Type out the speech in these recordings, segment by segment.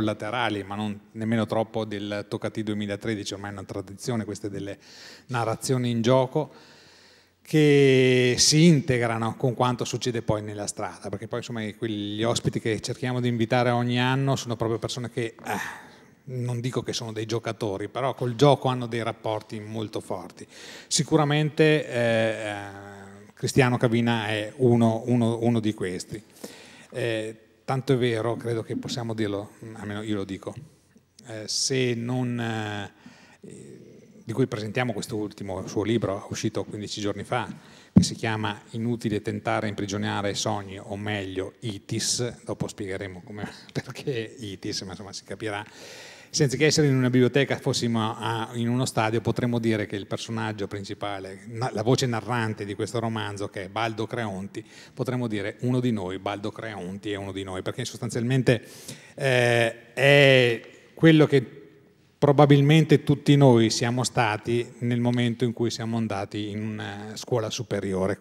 collaterali, ma non nemmeno troppo del Toccati 2013, ormai è una tradizione, queste delle narrazioni in gioco che si integrano con quanto succede poi nella strada, perché poi insomma gli ospiti che cerchiamo di invitare ogni anno sono proprio persone che, eh, non dico che sono dei giocatori, però col gioco hanno dei rapporti molto forti. Sicuramente eh, eh Cristiano Cavina è uno, uno, uno di questi. Eh, Tanto è vero, credo che possiamo dirlo, mm, almeno io lo dico, eh, se non, eh, di cui presentiamo questo ultimo suo libro, uscito 15 giorni fa, che si chiama Inutile tentare a imprigionare sogni, o meglio ITIS, dopo spiegheremo come, perché ITIS, ma insomma si capirà, senza che essere in una biblioteca fossimo a, in uno stadio, potremmo dire che il personaggio principale, la voce narrante di questo romanzo, che è Baldo Creonti, potremmo dire uno di noi, Baldo Creonti è uno di noi, perché sostanzialmente eh, è quello che probabilmente tutti noi siamo stati nel momento in cui siamo andati in una scuola superiore,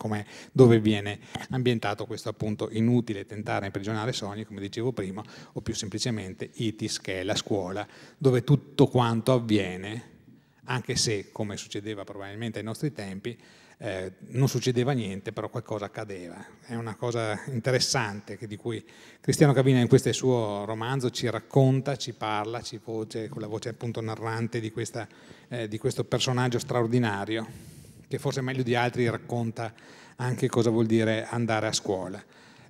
dove viene ambientato questo appunto inutile tentare a imprigionare sogni, come dicevo prima, o più semplicemente ITIS, che è la scuola dove tutto quanto avviene, anche se, come succedeva probabilmente ai nostri tempi, eh, non succedeva niente, però qualcosa accadeva. È una cosa interessante di cui Cristiano Cabina in questo suo romanzo ci racconta, ci parla, ci voce, con la voce appunto narrante di, questa, eh, di questo personaggio straordinario, che forse meglio di altri racconta anche cosa vuol dire andare a scuola.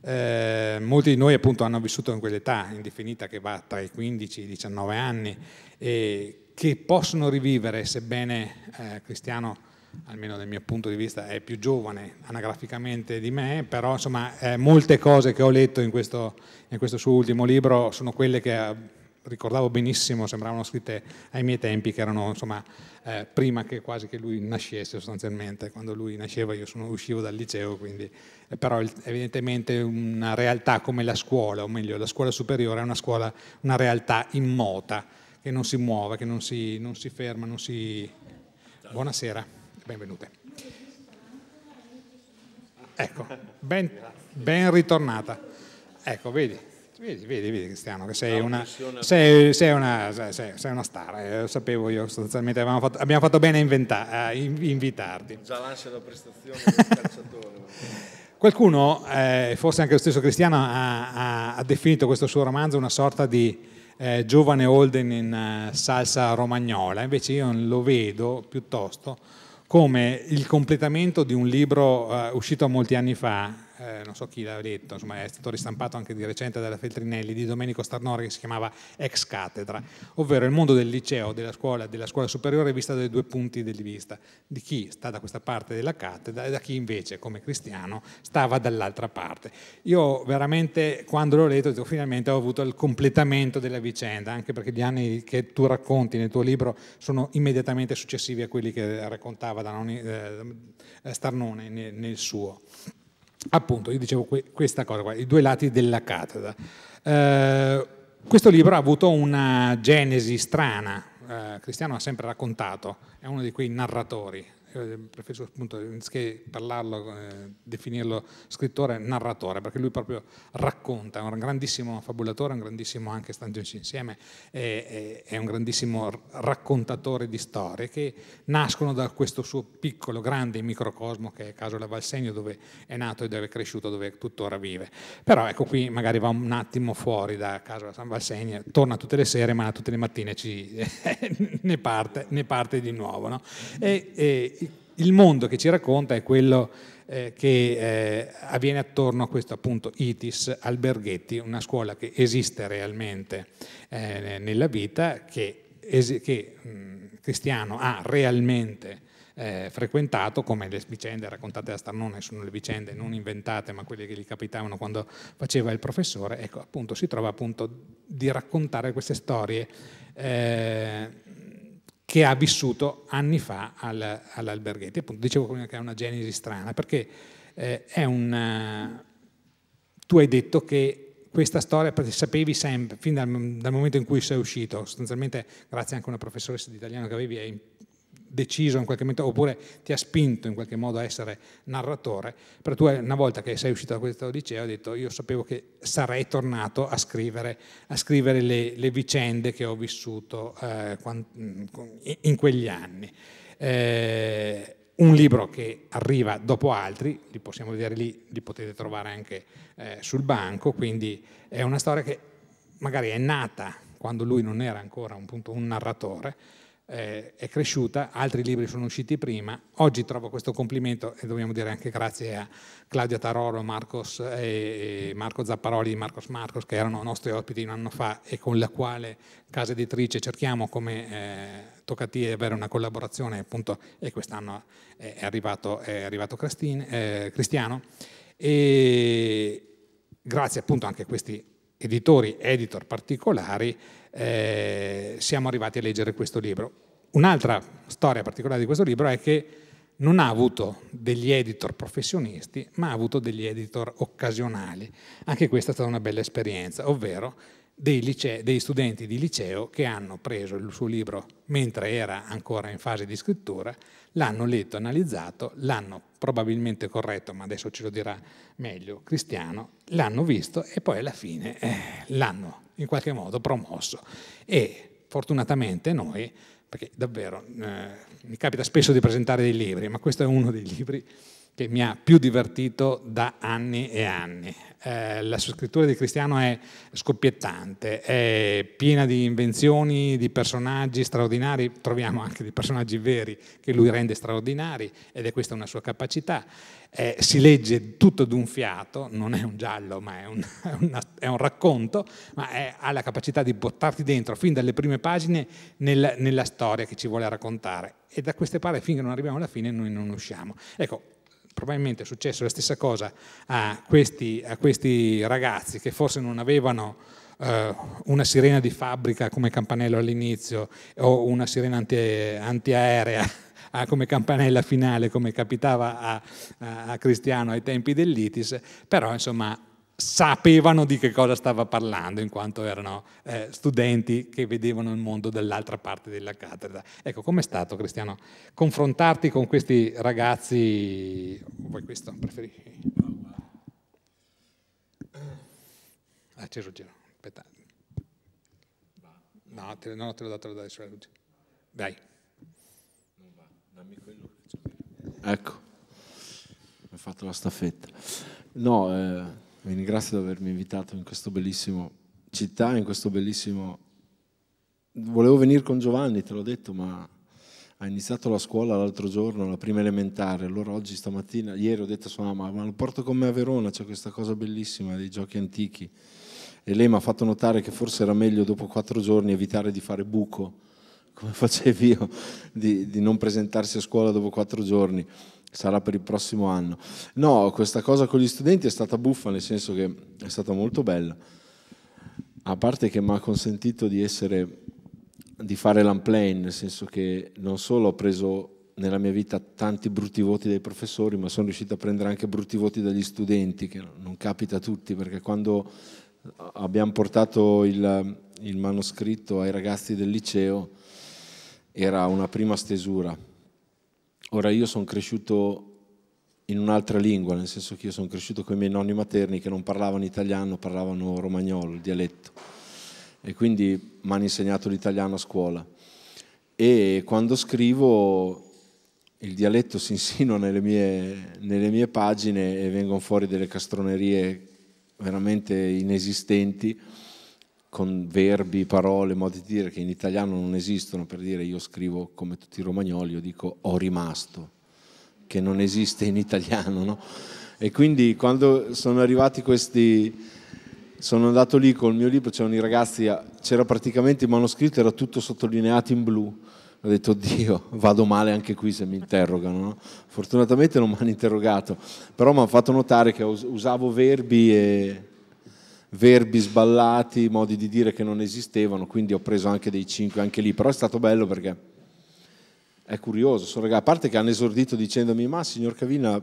Eh, molti di noi appunto hanno vissuto in quell'età indefinita che va tra i 15 e i 19 anni e che possono rivivere, sebbene eh, Cristiano almeno dal mio punto di vista, è più giovane anagraficamente di me, però insomma eh, molte cose che ho letto in questo, in questo, suo ultimo libro sono quelle che eh, ricordavo benissimo, sembravano scritte ai miei tempi, che erano insomma eh, prima che quasi che lui nascesse sostanzialmente, quando lui nasceva io sono, uscivo dal liceo, quindi eh, però evidentemente una realtà come la scuola, o meglio la scuola superiore è una, scuola, una realtà immota, che non si muove, che non si, non si ferma, non si... Buonasera benvenute. Ecco, ben, ben ritornata. Ecco, vedi, vedi, vedi, vedi Cristiano, che sei una, sei, sei, una, sei, sei una star, eh, lo sapevo io sostanzialmente, fatto, abbiamo fatto bene a, inventa, a invitarti. Già lancia la prestazione del calciatore. Qualcuno, eh, forse anche lo stesso Cristiano, ha, ha, ha, definito questo suo romanzo una sorta di eh, giovane Holden in uh, salsa romagnola, invece io lo vedo piuttosto come il completamento di un libro eh, uscito molti anni fa eh, non so chi l'ha detto, insomma è stato ristampato anche di recente dalla Feltrinelli di Domenico Starnori che si chiamava Ex Cattedra, ovvero il mondo del liceo, della scuola, della scuola superiore vista dai due punti di vista, di chi sta da questa parte della cattedra e da chi invece come cristiano stava dall'altra parte. Io veramente quando l'ho letto dico, finalmente ho avuto il completamento della vicenda, anche perché gli anni che tu racconti nel tuo libro sono immediatamente successivi a quelli che raccontava Danone, eh, Starnone nel, nel suo appunto, io dicevo que questa cosa qua, i due lati della cattedra. Eh, questo libro ha avuto una genesi strana, eh, Cristiano ha sempre raccontato, è uno di quei narratori, eh, preferisco appunto anziché parlarlo, eh, definirlo scrittore, narratore, perché lui proprio racconta, è un grandissimo fabulatore, un grandissimo anche standoci insieme, è, è, è un grandissimo raccontatore di storie che nascono da questo suo piccolo, grande microcosmo che è Casola Valsegno, dove è nato e dove è cresciuto, dove tuttora vive. Però ecco qui magari va un attimo fuori da Casola San Valsegno, torna tutte le sere, ma tutte le mattine ci, ne, parte, ne, parte, di nuovo. No? E, e, il mondo che ci racconta è quello eh, che eh, avviene attorno a questo appunto ITIS Alberghetti, una scuola che esiste realmente eh, nella vita, che, che mh, mm, Cristiano ha realmente eh, frequentato, come le vicende raccontate da Starnone sono le vicende non inventate, ma quelle che gli capitavano quando faceva il professore, ecco, appunto, si trova appunto di raccontare queste storie eh, che ha vissuto anni fa al, all'Alberghetti. Appunto, dicevo prima che è una genesi strana, perché eh, è un... Eh, tu hai detto che questa storia, sapevi sempre, fin dal, dal, momento in cui sei uscito, sostanzialmente grazie anche a una professoressa di italiano che avevi, deciso in qualche momento, oppure ti ha spinto in qualche modo a essere narratore, per tu una volta che sei uscito da questo liceo hai detto io sapevo che sarei tornato a scrivere, a scrivere le, le, vicende che ho vissuto eh, mm, in quegli anni. Eh, un libro che arriva dopo altri, li possiamo vedere lì, li potete trovare anche eh, sul banco, quindi è una storia che magari è nata quando lui non era ancora un, punto, un narratore, eh, è cresciuta, altri libri sono usciti prima. Oggi trovo questo complimento e dobbiamo dire anche grazie a Claudia Taroro, Marcos, e eh, eh, Marco Zapparoli di Marcos Marcos, che erano nostri ospiti un anno fa e con la quale casa editrice cerchiamo come... Eh, toccati avere una collaborazione appunto e quest'anno è arrivato, è arrivato Cristin, eh, Cristiano e grazie appunto anche a questi editori, editor particolari, eh, siamo arrivati a leggere questo libro. Un'altra storia particolare di questo libro è che non ha avuto degli editor professionisti, ma ha avuto degli editor occasionali. Anche questa è stata una bella esperienza, ovvero dei, licei, dei, studenti di liceo che hanno preso il suo libro mentre era ancora in fase di scrittura, l'hanno letto, analizzato, l'hanno probabilmente corretto, ma adesso ce lo dirà meglio Cristiano, l'hanno visto e poi alla fine eh, l'hanno in qualche modo promosso. E fortunatamente noi, perché davvero eh, mi capita spesso di presentare dei libri, ma questo è uno dei libri che mi ha più divertito da anni e anni. Eh, la sua scrittura di Cristiano è scoppiettante, è piena di invenzioni, di personaggi straordinari, troviamo anche dei personaggi veri che lui rende straordinari ed è questa una sua capacità. Eh, si legge tutto d'un fiato, non è un giallo ma è un, è una, è un racconto, ma è, ha la capacità di buttarti dentro fin dalle prime pagine nel, nella storia che ci vuole raccontare e da queste pare finché non arriviamo alla fine noi non usciamo. Ecco, probabilmente è successo la stessa cosa a questi, a questi ragazzi che forse non avevano eh, una sirena di fabbrica come campanello all'inizio o una sirena anti, antiaerea come campanella finale come capitava a, a Cristiano ai tempi dell'ITIS, però insomma sapevano di che cosa stava parlando in quanto erano eh, studenti che vedevano il mondo dall'altra parte della cattedra. Ecco, com'è stato Cristiano confrontarti con questi ragazzi? Vuoi questo? Preferisci? Acceso ah, il giro, aspetta. No, te, no, te lo do, te lo do eh, Dai. Ecco, mi ha fatto la staffetta. No, eh vi ringrazio di avermi invitato in questo bellissimo città, in questo bellissimo... Volevo venire con Giovanni, te l'ho detto, ma ha iniziato la scuola l'altro giorno, la prima elementare, allora oggi stamattina, ieri ho detto a sua mamma, ma lo porto con me a Verona, c'è questa cosa bellissima dei giochi antichi. E lei mi ha fatto notare che forse era meglio dopo quattro giorni evitare di fare buco, come facevi io, di, di non presentarsi a scuola dopo quattro giorni sarà per il prossimo anno. No, questa cosa con gli studenti è stata buffa, nel senso che è stata molto bella. A parte che mi ha consentito di essere di fare l'unplane, nel senso che non solo ho preso nella mia vita tanti brutti voti dai professori, ma sono riuscito a prendere anche brutti voti dagli studenti, che non capita a tutti, perché quando abbiamo portato il, il manoscritto ai ragazzi del liceo era una prima stesura Ora io sono cresciuto in un'altra lingua, nel senso che io sono cresciuto con i miei nonni materni che non parlavano italiano, parlavano romagnolo, il dialetto. E quindi mi hanno insegnato l'italiano a scuola. E quando scrivo il dialetto si insinua nelle mie, nelle mie pagine e vengono fuori delle castronerie veramente inesistenti con verbi, parole, modi di dire che in italiano non esistono, per dire io scrivo come tutti i romagnoli, io dico ho rimasto, che non esiste in italiano, no? E quindi quando sono arrivati questi, sono andato lì col mio libro, c'erano i ragazzi, c'era praticamente il manoscritto, era tutto sottolineato in blu. Ho detto, Dio, vado male anche qui se mi interrogano. No? Fortunatamente non mi hanno interrogato, però mi hanno fatto notare che usavo verbi e verbi sballati, modi di dire che non esistevano, quindi ho preso anche dei cinque anche lì, però è stato bello perché è curioso, sono ragazzi, a parte che hanno esordito dicendomi ma signor Cavina,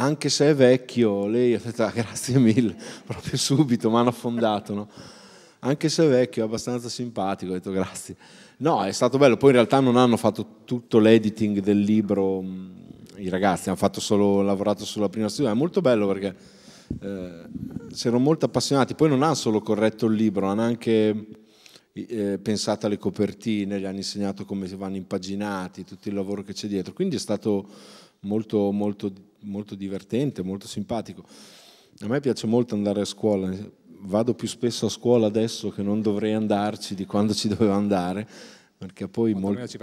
anche se è vecchio, lei ha detto ah, grazie mille, proprio subito, mi hanno affondato, no? anche se è vecchio è abbastanza simpatico, ho detto grazie. No, è stato bello, poi in realtà non hanno fatto tutto l'editing del libro mm, i ragazzi, hanno fatto solo, lavorato sulla prima stagione, è molto bello perché eh, si erano molto appassionati, poi non hanno solo corretto il libro, hanno anche eh, pensato alle copertine, gli hanno insegnato come si vanno impaginati, tutto il lavoro che c'è dietro, quindi è stato molto, molto, molto divertente, molto simpatico. A me piace molto andare a scuola, vado più spesso a scuola adesso che non dovrei andarci di quando ci dovevo andare, perché poi molti,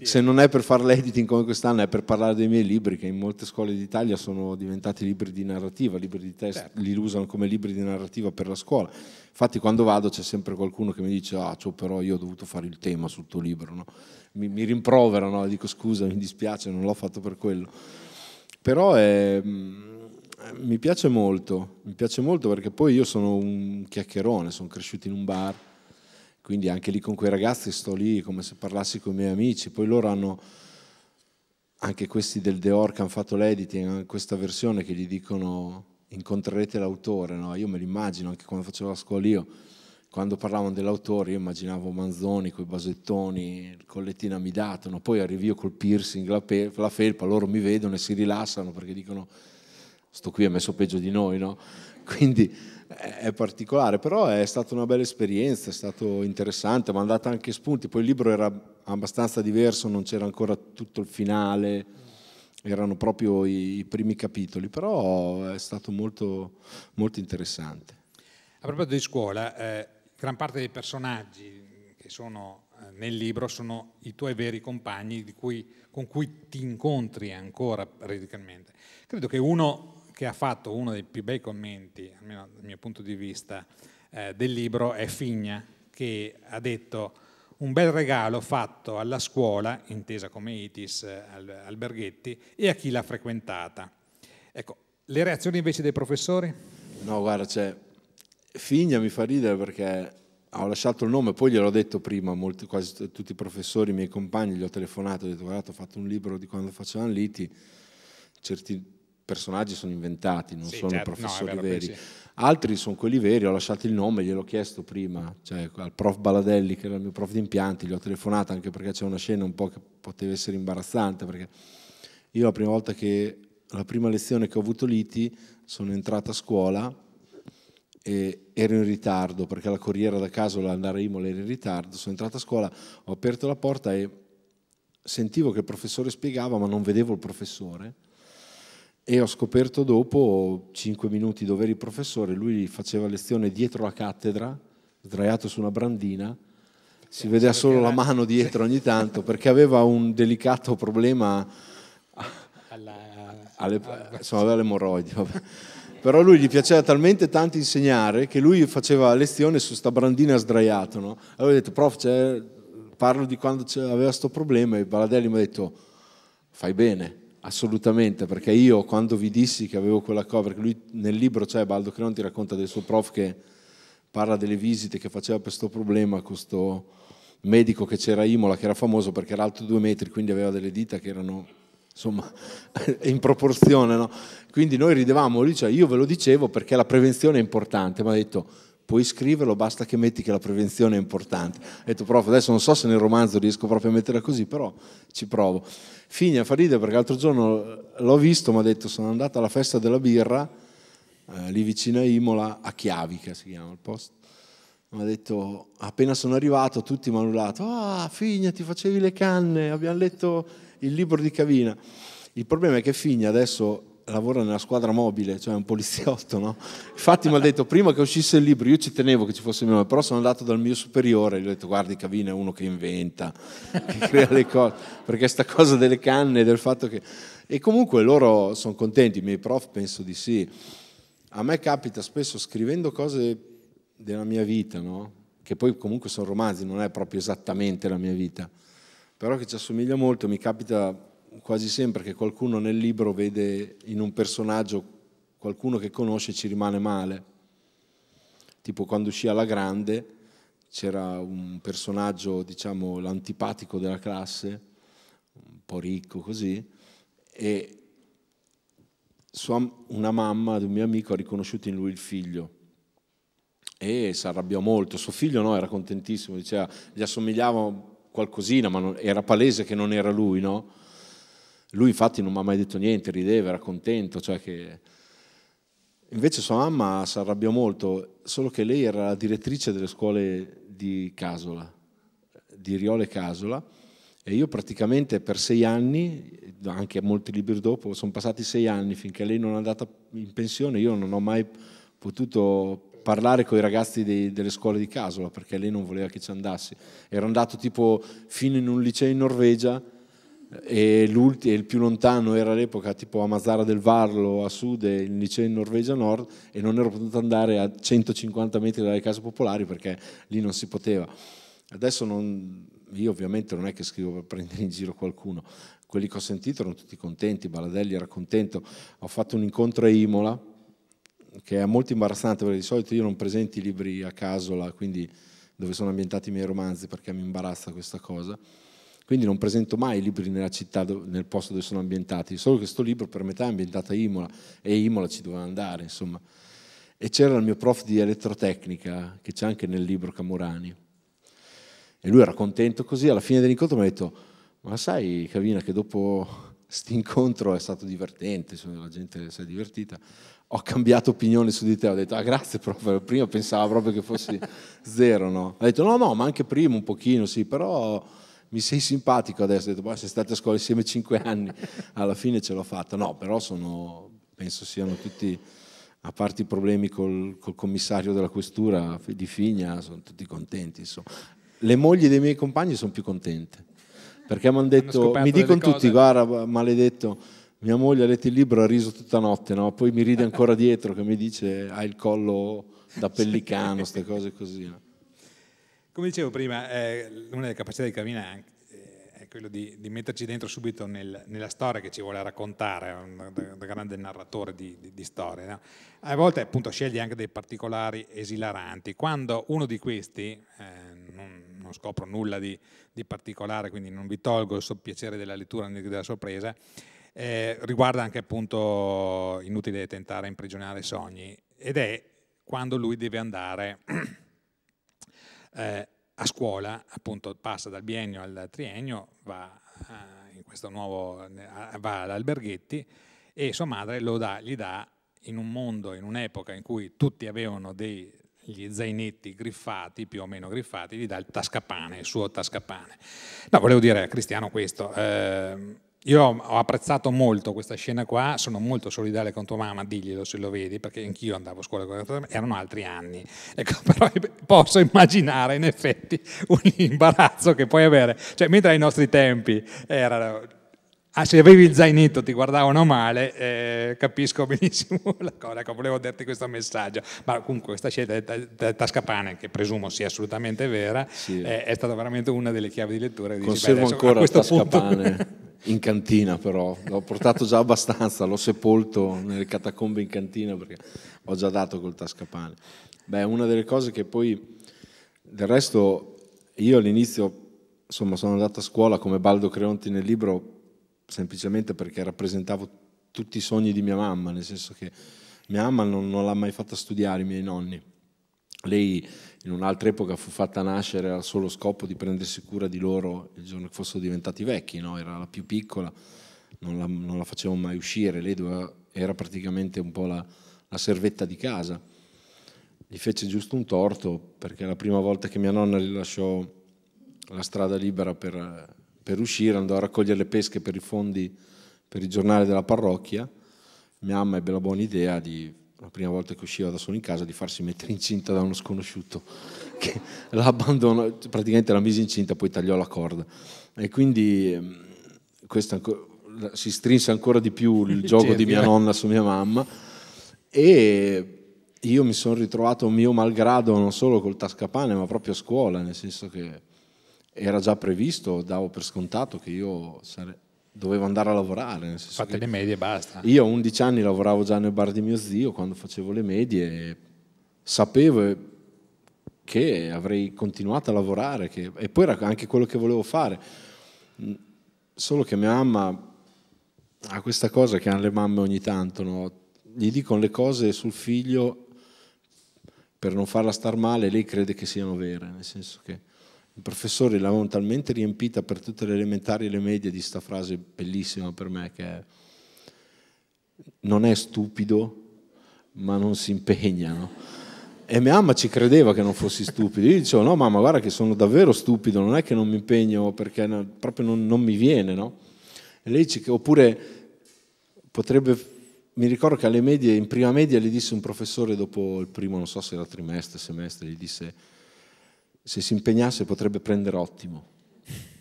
se non è per fare l'editing come quest'anno è per parlare dei miei libri che in molte scuole d'Italia sono diventati libri di narrativa, libri di testo, certo. li usano come libri di narrativa per la scuola. Infatti quando vado c'è sempre qualcuno che mi dice ah cioè, però io ho dovuto fare il tema sul tuo libro, no? mi, mi rimproverano, dico scusa mi dispiace non l'ho fatto per quello. Però è, mm, mi piace molto, mi piace molto perché poi io sono un chiacchierone, sono cresciuto in un bar quindi anche lì con quei ragazzi sto lì come se parlassi con i miei amici. Poi loro hanno anche questi del Deor che hanno fatto l'editing, questa versione che gli dicono incontrerete l'autore, no? io me l'immagino anche quando facevo la scuola io, quando parlavano dell'autore io immaginavo Manzoni con i basettoni, il collettino amidato, no? poi arrivo io col piercing, la, pe- la, felpa, loro mi vedono e si rilassano perché dicono sto qui è messo peggio di noi, no? quindi è particolare, però è stata una bella esperienza, è stato interessante, mi ha dato anche spunti, poi il libro era abbastanza diverso, non c'era ancora tutto il finale, erano proprio i, i primi capitoli, però è stato molto, molto interessante. A proposito di scuola, eh, gran parte dei personaggi che sono eh, nel libro sono i tuoi veri compagni cui, con cui ti incontri ancora radicalmente. Credo che uno che ha fatto uno dei più bei commenti, almeno dal mio punto di vista, eh, del libro è Figna, che ha detto un bel regalo fatto alla scuola, intesa come ITIS, eh, al, Alberghetti, e a chi l'ha frequentata. Ecco, le reazioni invece dei professori? No, guarda, cioè, Figna mi fa ridere perché ho lasciato il nome, poi gliel'ho detto prima, molti, quasi tutti i professori, i miei compagni, gli ho telefonato, ho detto guardate ho fatto un libro di quando facevano l'ITI, certi personaggi sono inventati, non sì, sono certo, professori no, vero, veri. Altri sono quelli veri, ho lasciato il nome, gliel'ho chiesto prima, cioè al prof Baladelli, che era il mio prof di impianti, gli ho telefonato anche perché c'è una scena un po' che poteva essere imbarazzante, perché io la prima volta che, la prima lezione che ho avuto l'ITI, sono entrato a scuola e ero in ritardo perché la corriera da casa l'andare a Imola era in ritardo, sono entrato a scuola, ho aperto la porta e sentivo che il professore spiegava ma non vedevo il professore e ho scoperto dopo, cinque minuti dove eri professore, lui faceva lezione dietro la cattedra, sdraiato su una brandina, si eh, vedeva solo la mano dietro ogni tanto perché aveva un delicato problema alla, alle, alla, insomma, aveva l'emorroidi. Però lui gli piaceva talmente tanto insegnare che lui faceva lezione su sta brandina sdraiato. No? Allora ho detto, prof, parlo di quando aveva questo problema e Baladelli mi ha detto, fai bene Assolutamente, perché io quando vi dissi che avevo quella cover, lui nel libro c'è Baldo Creon ti racconta del suo prof che parla delle visite che faceva per questo problema, questo medico che c'era a Imola, che era famoso perché era alto due metri, quindi aveva delle dita che erano insomma in proporzione. No? Quindi noi ridevamo, lui diceva io ve lo dicevo perché la prevenzione è importante, ma ha detto puoi scriverlo, basta che metti che la prevenzione è importante. Ho detto, prof, adesso non so se nel romanzo riesco proprio a metterla così, però ci provo. Figna fa ridere perché l'altro giorno eh, l'ho visto, mi ha detto, sono andato alla festa della birra, eh, lì vicino a Imola, a Chiavica si chiama il posto. Mi ha detto, appena sono arrivato, tutti mi hanno urlato, ah, Figna, ti facevi le canne, abbiamo letto il libro di Cavina. Il problema è che Figna adesso lavora nella squadra mobile, cioè un poliziotto, no? Infatti mi ha detto prima che uscisse il libro, io ci tenevo che ci fosse il mio nome, però sono andato dal mio superiore e gli ho detto guardi Cavina è uno che inventa, che crea le cose, perché sta cosa delle canne, del fatto che... E comunque loro sono contenti, i miei prof penso di sì. A me capita spesso scrivendo cose della mia vita, no? Che poi comunque sono romanzi, non è proprio esattamente la mia vita, però che ci assomiglia molto, mi capita quasi sempre che qualcuno nel libro vede in un personaggio qualcuno che conosce e ci rimane male. Tipo quando uscì alla grande c'era un personaggio, diciamo, l'antipatico della classe, un po' ricco così, e una mamma di un mio amico ha riconosciuto in lui il figlio e si arrabbiò molto. Suo figlio no, era contentissimo, diceva, gli assomigliava qualcosina, ma non, era palese che non era lui, no? Lui infatti non mi ha mai detto niente, rideva, era contento, cioè che... Invece sua mamma si arrabbia molto, solo che lei era la direttrice delle scuole di Casola, di Riole Casola, e io praticamente per sei anni, anche molti libri dopo, sono passati sei anni finché lei non è andata in pensione, io non ho mai potuto parlare con i ragazzi dei, delle scuole di Casola perché lei non voleva che ci andassi. Ero andato tipo fino in un liceo in Norvegia e il più lontano era all'epoca tipo a Mazara del Varlo a sud e il liceo in Norvegia a nord e non ero potuto andare a 150 metri dalle case popolari perché lì non si poteva. Adesso non, io ovviamente non è che scrivo per prendere in giro qualcuno, quelli che ho sentito erano tutti contenti, Baladelli era contento, ho fatto un incontro a Imola che è molto imbarazzante perché di solito io non presento i libri a caso quindi dove sono ambientati i miei romanzi perché mi imbarazza questa cosa quindi non presento mai i libri nella città, nel posto dove sono ambientati, solo che questo libro per metà è ambientato a Imola e Imola ci doveva andare, insomma. E c'era il mio prof di elettrotecnica, che c'è anche nel libro Camorani. E lui era contento così, alla fine dell'incontro mi ha detto, ma sai Cavina che dopo questo incontro è stato divertente, cioè la gente si è divertita. Ho cambiato opinione su di te, ho detto ah grazie proprio, prima pensavo proprio che fossi zero, no? Ha detto no no, ma anche prima un pochino sì, però mi sei simpatico adesso, ho detto, boh, sei a scuola insieme cinque anni, alla fine ce l'ho fatta. No, però sono, penso siano tutti, a parte i problemi col, col commissario della questura di Figna, sono tutti contenti. Insomma. Le mogli dei miei compagni sono più contente, perché mi hanno detto, mi dicono tutti, guarda, maledetto, mia moglie ha letto il libro, ha riso tutta notte, no? poi mi ride ancora dietro che mi dice hai il collo da pellicano, queste cose così. No? Come dicevo prima, eh, una delle capacità di Carmina eh, è quello di, di, metterci dentro subito nel, nella storia che ci vuole raccontare, un, da, grande narratore di, di, di storie. No? A volte appunto sceglie anche dei particolari esilaranti. Quando uno di questi, eh, non, non, scopro nulla di, particolare, quindi non vi tolgo il piacere della lettura né della sorpresa, eh, riguarda anche appunto inutile tentare a imprigionare sogni ed è quando lui deve andare eh, a scuola appunto passa dal biennio al triennio, va, eh, nuovo, va ad Alberghetti e sua madre dà, gli dà in un mondo, in un'epoca in cui tutti avevano degli zainetti griffati, più o meno griffati, gli dà il tascapane, il suo tascapane. No, volevo dire a Cristiano questo. Eh, io ho apprezzato molto questa scena qua, sono molto solidale con tua mamma, diglielo se lo vedi, perché anch'io andavo a scuola con tua mamma, erano altri anni. Ecco, però posso immaginare in effetti un imbarazzo che puoi avere. Cioè, mentre ai nostri tempi erano Ah, se avevi il zainetto ti guardavano male, eh, capisco benissimo la cosa, ecco, volevo dirti questo messaggio, ma comunque questa scelta di Tascapane, che presumo sia assolutamente vera, sì. eh, è stata veramente una delle chiavi di lettura. Conservo dici, beh, ancora Tascapane punto... in cantina però, l'ho portato già abbastanza, l'ho sepolto nelle catacombe in cantina perché ho già dato col Tascapane. Beh, una delle cose che poi, del resto io all'inizio, insomma sono andato a scuola come Baldo Creonti nel libro semplicemente perché rappresentavo tutti i sogni di mia mamma, nel senso che mia mamma non, non l'ha mai fatta studiare i miei nonni. Lei in un'altra epoca fu fatta nascere al solo scopo di prendersi cura di loro il giorno che fossero diventati vecchi, no? era la più piccola, non la, non la facevo mai uscire, lei doveva, era praticamente un po' la, la servetta di casa. Gli fece giusto un torto perché la prima volta che mia nonna gli lasciò la strada libera per per uscire andò a raccogliere le pesche per i fondi per il giornale della parrocchia. Mia mamma ebbe la buona idea di, la prima volta che usciva da solo in casa, di farsi mettere incinta da uno sconosciuto che l'abbandonò, praticamente la mise incinta, poi tagliò la corda. E quindi mm, questo, si strinse ancora di più il gioco di mia nonna su mia mamma e io mi sono ritrovato mio malgrado non solo col tascapane ma proprio a scuola, nel senso che era già previsto, davo per scontato che io sare- dovevo andare a lavorare. Fate le medie e basta. Io a 11 anni lavoravo già nel bar di mio zio quando facevo le medie e sapevo che avrei continuato a lavorare che, e poi era anche quello che volevo fare. Solo che mia mamma ha questa cosa che hanno le mamme ogni tanto, no? gli dicono le cose sul figlio per non farla star male, lei crede che siano vere, nel senso che i professori l'avevano talmente riempita per tutte le elementari e le medie di questa frase bellissima per me che è, non è stupido ma non si impegnano. E mia mamma ci credeva che non fossi stupido. Io dicevo, no mamma, guarda che sono davvero stupido, non è che non mi impegno perché proprio non, non, mi viene, no? E lei ci, oppure potrebbe, mi ricordo che alle medie, in prima media gli disse un professore dopo il primo, non so se era trimestre, semestre, gli disse, se si impegnasse potrebbe prendere ottimo.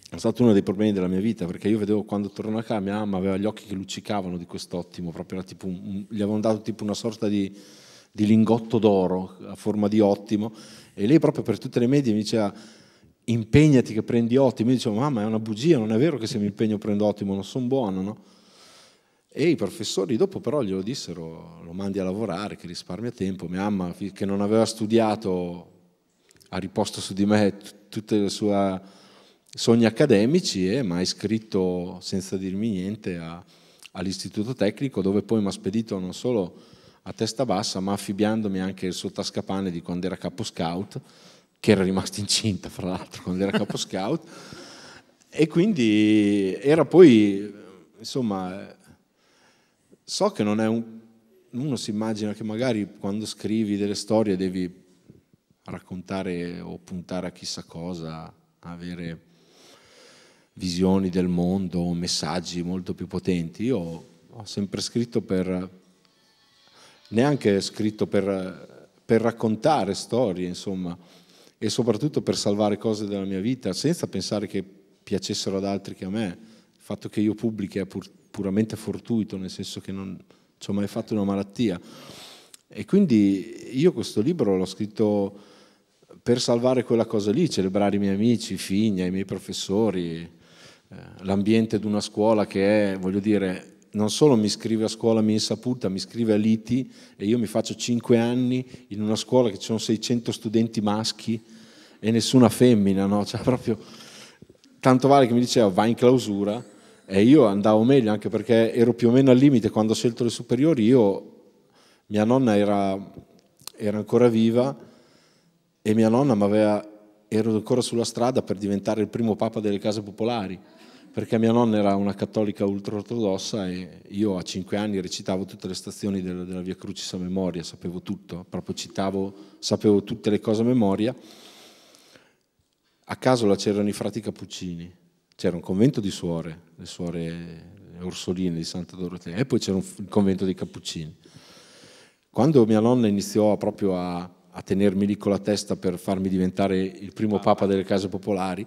È stato uno dei problemi della mia vita, perché io vedevo quando tornavo a casa mia mamma aveva gli occhi che luccicavano di quest'ottimo, proprio un, gli avevano dato tipo una sorta di, di lingotto d'oro a forma di ottimo, e lei proprio per tutte le medie mi diceva impegnati che prendi ottimo. Io dicevo, mamma, è una bugia, non è vero che se mi impegno prendo ottimo, non sono buono, no? E i professori dopo però glielo dissero, lo mandi a lavorare, che risparmia tempo. Mia mamma, che non aveva studiato ha riposto su di me tutti i suoi sogni accademici e mi ha iscritto senza dirmi niente a, all'istituto tecnico dove poi mi ha spedito non solo a testa bassa ma affibbiandomi anche il suo tascapane di quando era capo scout che era rimasta incinta fra l'altro quando era capo scout e quindi era poi insomma so che non è un uno si immagina che magari quando scrivi delle storie devi raccontare o puntare a chissà cosa, avere visioni del mondo, messaggi molto più potenti. Io ho sempre scritto per, neanche scritto per, per raccontare storie, insomma, e soprattutto per salvare cose della mia vita, senza pensare che piacessero ad altri che a me. Il fatto che io pubblichi è pur, puramente fortuito, nel senso che non ci ho mai fatto una malattia. E quindi io questo libro l'ho scritto per salvare quella cosa lì, celebrare i miei amici, i figli, i miei professori, eh, l'ambiente di una scuola che è, voglio dire, non solo mi scrive a scuola a mia insaputa, mi scrive a Liti e io mi faccio 5 anni in una scuola che ci sono 600 studenti maschi e nessuna femmina, no? Cioè proprio, tanto vale che mi diceva va in clausura e io andavo meglio anche perché ero più o meno al limite quando ho scelto le superiori, io, mia nonna era, era ancora viva e mia nonna mi aveva, ero ancora sulla strada per diventare il primo papa delle case popolari, perché mia nonna era una cattolica ultraortodossa e io a cinque anni recitavo tutte le stazioni della, della Via Crucis a memoria, sapevo tutto, proprio citavo, sapevo tutte le cose a memoria. A Casola c'erano i frati Cappuccini, c'era un convento di suore, le suore Orsoline di Santa Dorotea, e poi c'era un convento dei Cappuccini. Quando mia nonna iniziò proprio a a tenermi lì con la testa per farmi diventare il primo papa delle case popolari,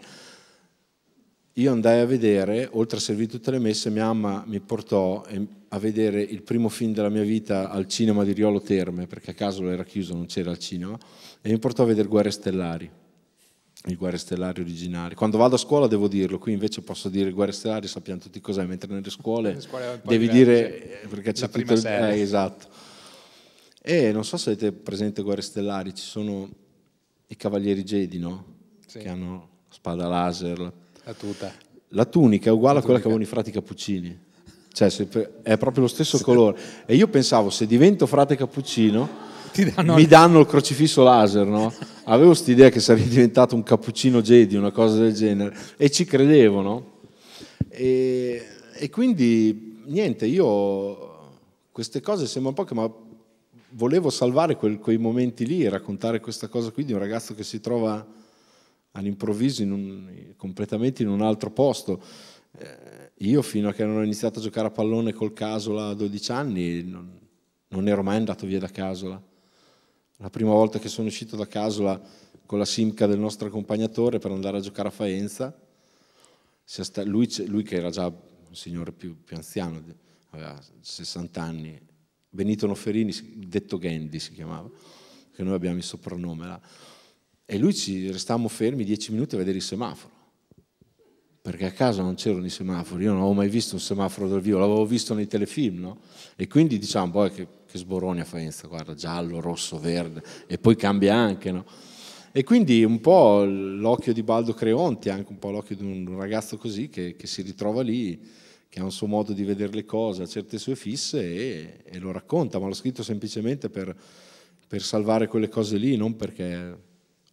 io andai a vedere, oltre a servire tutte le messe, mia mamma mi portò a vedere il primo film della mia vita al cinema di Riolo Terme, perché a caso era chiuso, non c'era il cinema, e mi portò a vedere Guerre Stellari, i Guerre Stellari originali. Quando vado a scuola devo dirlo, qui invece posso dire Guerre Stellari, sappiamo tutti cos'è, mentre nelle scuole, nelle scuole devi dire... Eh, perché c'è La prima il... serie. Eh, esatto e non so se avete presente Guerre Stellari, ci sono i Cavalieri Jedi, no? Sì. Che hanno spada laser. La tuta. La tunica è uguale a quella che avevano i frati cappuccini. Cioè, è proprio lo stesso sì. colore. E io pensavo, se divento frate cappuccino, danno mi danno il crocifisso laser, no? Avevo quest'idea che sarei diventato un cappuccino Jedi, una cosa del genere. E ci credevo, no? E, e quindi, niente, io... Queste cose sembra un po' che... Ma volevo salvare quel, quei momenti lì e raccontare questa cosa qui di un ragazzo che si trova all'improvviso in un, completamente in un altro posto. Eh, io fino a che non ho iniziato a giocare a pallone col Casola a 12 anni non, non ero mai andato via da Casola. La prima volta che sono uscito da Casola con la simca del nostro accompagnatore per andare a giocare a Faenza, lui, lui che era già un signore più, più anziano, aveva 60 anni, Benito Noferini, detto Gandhi si chiamava, che noi abbiamo il soprannome là. E lui ci restammo fermi dieci minuti a vedere il semaforo, perché a casa non c'erano i semafori, io non avevo mai visto un semaforo dal vivo, l'avevo visto nei telefilm, no? E quindi diciamo, poi che, che sboroni a Faenza, guarda, giallo, rosso, verde, e poi cambia anche, no? E quindi un po' l'occhio di Baldo Creonti, anche un po' l'occhio di un ragazzo così che, che si ritrova lì che ha un suo modo di vedere le cose, ha certe sue fisse e, e lo racconta, ma l'ho scritto semplicemente per, per salvare quelle cose lì, non perché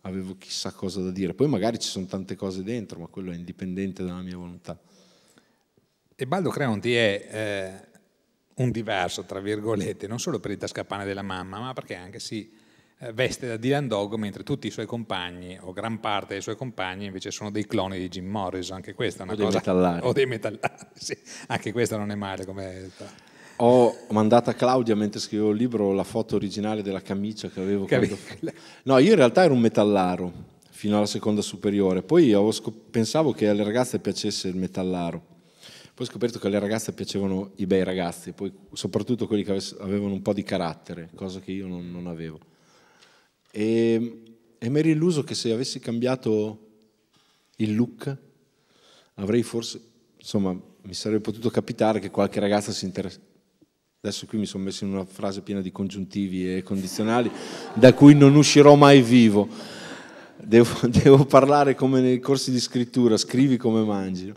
avevo chissà cosa da dire. Poi magari ci sono tante cose dentro, ma quello è indipendente dalla mia volontà. E Baldo Creonti è eh, un diverso, tra virgolette, non solo per il tascapane della mamma, ma perché anche si eh, veste da Dylan Dog, mentre tutti i suoi compagni, o gran parte dei suoi compagni, invece sono dei cloni di Jim Morris, anche questa è una o cosa... Dei metallari. O dei metallari, sì. Anche questa non è male come... Ho mandato a Claudia mentre scrivevo il libro la foto originale della camicia che avevo. Quando... No, io in realtà ero un metallaro fino alla seconda superiore, poi scop... pensavo che alle ragazze piacesse il metallaro, poi ho scoperto che alle ragazze piacevano i bei ragazzi, poi soprattutto quelli che avevano un po' di carattere, cosa che io non, non avevo. E, e mi ero illuso che se avessi cambiato il look, avrei forse, insomma, mi sarebbe potuto capitare che qualche ragazza si interessasse. Adesso qui mi sono messo in una frase piena di congiuntivi e condizionali, da cui non uscirò mai vivo. Devo, devo parlare come nei corsi di scrittura, scrivi come mangi.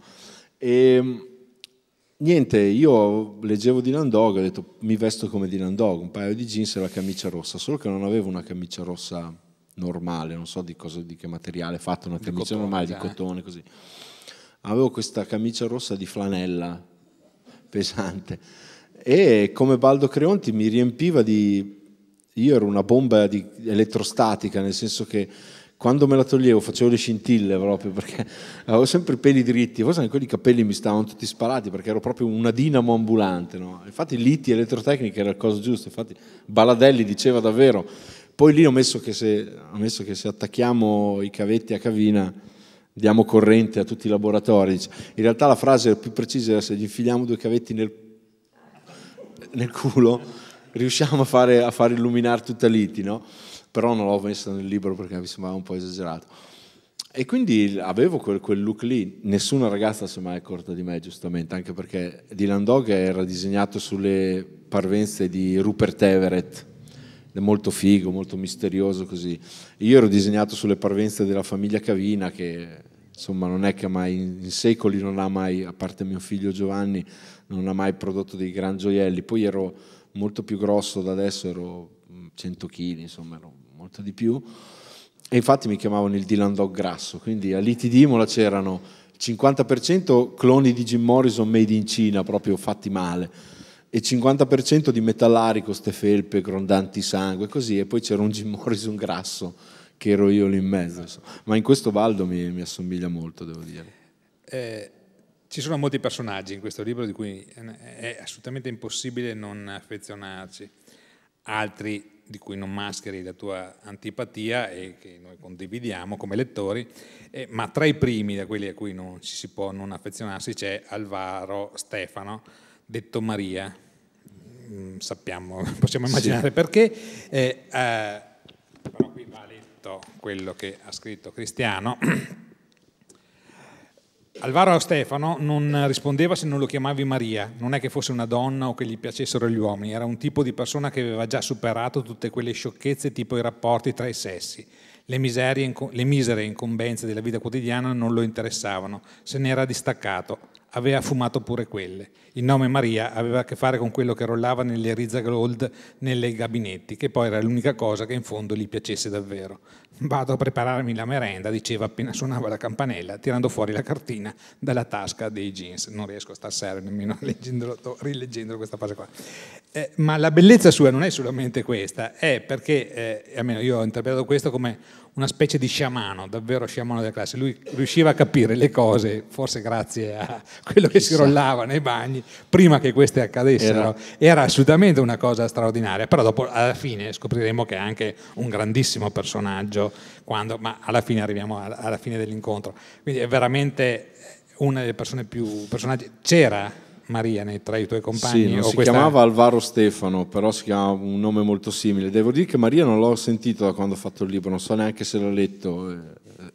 E, niente, io leggevo Dylan Dog, ho detto mi vesto come Dylan Dog, un paio di jeans e la camicia rossa, solo che non avevo una camicia rossa normale, non so di, cosa, di che materiale, fatto una camicia cotone, normale eh. di cotone così. Avevo questa camicia rossa di flanella pesante e come Baldo Creonti mi riempiva di... Io ero una bomba elettrostatica, nel senso che quando me la toglievo facevo le scintille proprio perché avevo sempre i peli dritti, forse anche quelli capelli mi stavano tutti sparati perché ero proprio una dinamo ambulante. No? Infatti l'ITI elettrotecnica era la cosa giusta, infatti Baladelli diceva davvero. Poi lì ho messo che se, messo che se attacchiamo i cavetti a cavina diamo corrente a tutti i laboratori. In realtà la frase più precisa era se gli infiliamo due cavetti nel, nel culo riusciamo a fare, a far illuminare tutta l'ITI. No? però non l'ho messo nel libro perché mi sembrava un po' esagerato. E quindi avevo quel, quel, look lì, nessuna ragazza si è mai accorta di me giustamente, anche perché Dylan Dog era disegnato sulle parvenze di Rupert Everett, molto figo, molto misterioso così. Io ero disegnato sulle parvenze della famiglia Cavina che insomma non è che mai in secoli non ha mai, a parte mio figlio Giovanni, non ha mai prodotto dei gran gioielli. Poi ero molto più grosso da adesso, ero 100 mm, kg, insomma ero molto di più. E infatti mi chiamavano il Dylan Dog grasso, quindi all'IT di Imola c'erano il 50% cloni di Jim Morrison made in Cina, proprio fatti male, e 50% di metallari con ste felpe grondanti sangue, così, e poi c'era un Jim Morrison grasso, che ero io lì in mezzo. Ma in questo Valdo mi, mi assomiglia molto, devo dire. Eh, ci sono molti personaggi in questo libro di cui è assolutamente impossibile non affezionarci. Altri di cui non mascheri la tua antipatia e che noi condividiamo come lettori, eh, ma tra i primi, da quelli a cui non ci si può non affezionarsi, c'è Alvaro Stefano, detto Maria, mm, sappiamo, possiamo immaginare sì. perché, eh, eh, però qui va letto quello che ha scritto Cristiano. Alvaro a Stefano non rispondeva se non lo chiamavi Maria, non è che fosse una donna o che gli piacessero gli uomini, era un tipo di persona che aveva già superato tutte quelle sciocchezze tipo i rapporti tra i sessi. Le, miserie, le misere incombenze della vita quotidiana non lo interessavano, se ne era distaccato, aveva fumato pure quelle. Il nome Maria aveva a che fare con quello che rollava nelle Rizzagold nei gabinetti, che poi era l'unica cosa che in fondo gli piacesse davvero. Vado a prepararmi la merenda, diceva appena suonava la campanella, tirando fuori la cartina dalla tasca dei jeans. Non riesco a star serio nemmeno rileggendo questa fase qua. Eh, ma la bellezza sua non è solamente questa, è perché, eh, almeno io ho interpretato questo come una specie di sciamano, davvero sciamano della classe. Lui riusciva a capire le cose, forse grazie a quello che Chissà. si rollava nei bagni, prima che queste accadessero. Era. Era. assolutamente una cosa straordinaria, però dopo alla fine scopriremo che è anche un grandissimo personaggio, quando, ma alla fine arriviamo alla fine dell'incontro. Quindi è veramente una delle persone più personaggi. C'era Maria nei, tra i tuoi compagni? Sì, non si questa... chiamava Alvaro Stefano, però si chiamava un nome molto simile. Devo dire che Maria non l'ho sentito da quando ho fatto il libro, non so neanche se l'ha letto. Eh,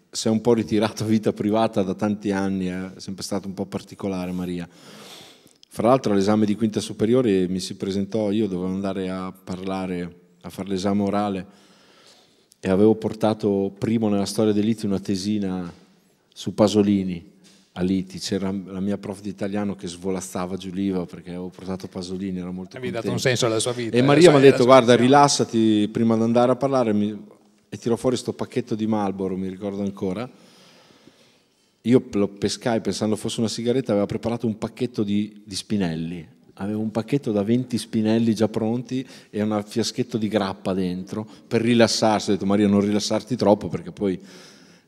si è un po' ritirato a vita privata da tanti anni, è sempre stato un po' particolare Maria. Fra l'altro all'esame di quinta superiore mi si presentò, io dovevo andare a parlare, a fare l'esame orale e avevo portato primo nella storia dell'IT una tesina su Pasolini a ah, Liti, c'era la mia prof di italiano che svolazzava giù l'IVA oh, perché avevo portato Pasolini, era molto Avevi dato un senso alla sua vita. E eh, Maria mi ha detto guarda rilassati prima di andare a parlare mi... e tirò fuori questo pacchetto di Marlboro, mi ricordo ancora. Io lo pescai pensando fosse una sigaretta, aveva preparato un pacchetto di, di spinelli. Avevo un pacchetto da 20 spinelli già pronti e un fiaschetto di grappa dentro per rilassarsi. Ho detto Maria non rilassarti troppo perché poi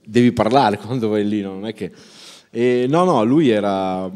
devi parlare quando vai lì, non è che e no, no, lui era